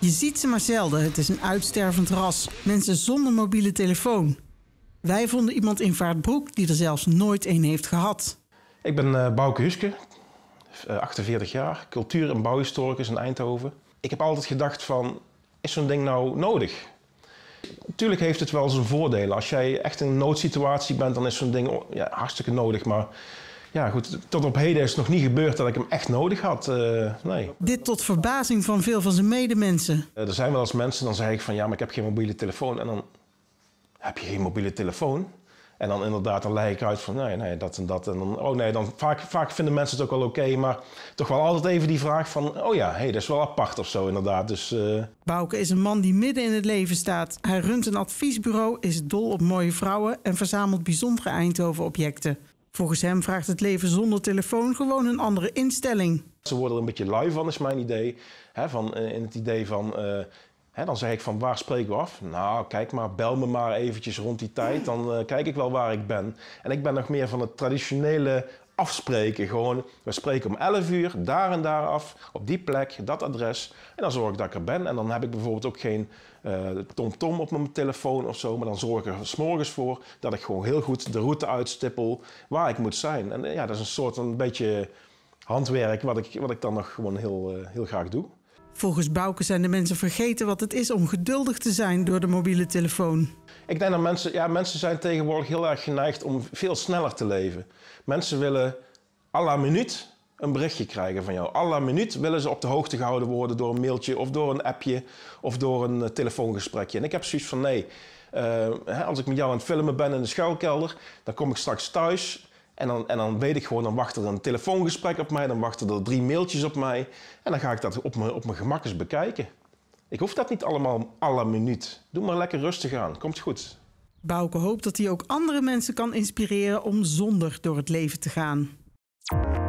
Je ziet ze maar zelden, het is een uitstervend ras. Mensen zonder mobiele telefoon. Wij vonden iemand in Vaartbroek die er zelfs nooit een heeft gehad. Ik ben eh, Bouke Huske, 48 eh, jaar, cultuur- en bouwhistoricus in Eindhoven. Ik heb altijd gedacht van, is zo'n ding nou nodig? Natuurlijk heeft het wel zijn voordelen. Als jij echt in een noodsituatie bent, dan is zo'n ding ja, hartstikke nodig. Maar ja, goed, tot op heden is het nog niet gebeurd dat ik hem echt nodig had. Eh, nee. Dit tot verbazing van veel van zijn medemensen. Eh, er zijn wel eens mensen, dan zeg ik van ja, maar ik heb geen mobiele telefoon. En dan heb je geen mobiele telefoon. En dan inderdaad, dan leg ik uit van nee, nee, dat en dat. En dan, oh nee, dan vaak, vaak vinden mensen het ook wel oké. maar toch wel altijd even die vraag van, oh ja, hey, dat is wel apart of zo inderdaad. Dus, uh... Bouke is een man die midden in het leven staat. Hij runt een adviesbureau, is dol op mooie vrouwen en verzamelt bijzondere Eindhoven-objecten. Volgens hem vraagt het leven zonder telefoon gewoon een andere instelling. Ze worden er een beetje lui van, is mijn idee. van, eh, in het idee van, eh, dan zeg ik van waar spreken we af? Nou, kijk maar, bel me maar eventjes rond die tijd, dan eh, kijk ik wel waar ik ben. En ik ben nog meer van het traditionele afspreken. Gewoon, we spreken om 11 uur, daar en daar af, op die plek, dat adres. En dan zorg ik dat ik er ben. En dan heb ik bijvoorbeeld ook geen eh, TomTom -tom op mijn telefoon of zo. Maar dan zorg ik er s'morgens voor dat ik gewoon heel goed de route uitstippel waar ik moet zijn. En eh, ja, dat is een soort een beetje handwerk wat ik, wat ik dan nog gewoon heel, eh, heel graag doe. Volgens Bouke zijn de mensen vergeten wat het is om geduldig te zijn door de mobiele telefoon. Ik denk dat mensen, ja, mensen zijn tegenwoordig heel erg geneigd om veel sneller te leven. Mensen willen à la minuut een berichtje krijgen van jou. À la minuut willen ze op de hoogte gehouden worden door een mailtje of door een appje of door een eh, telefoongesprekje. En ik heb zoiets van nee, eh, als ik met jou aan het filmen ben in de schuilkelder, dan kom ik straks thuis. En dan, en dan weet ik gewoon, dan wacht er een telefoongesprek op mij, dan wachten er drie mailtjes op mij. En dan ga ik dat op mijn, op mijn gemak eens bekijken. Ik hoef dat niet allemaal alle minuut. Doe maar lekker rustig aan. Komt goed. Bouke hoopt dat hij ook andere mensen kan inspireren om zonder door het leven te gaan.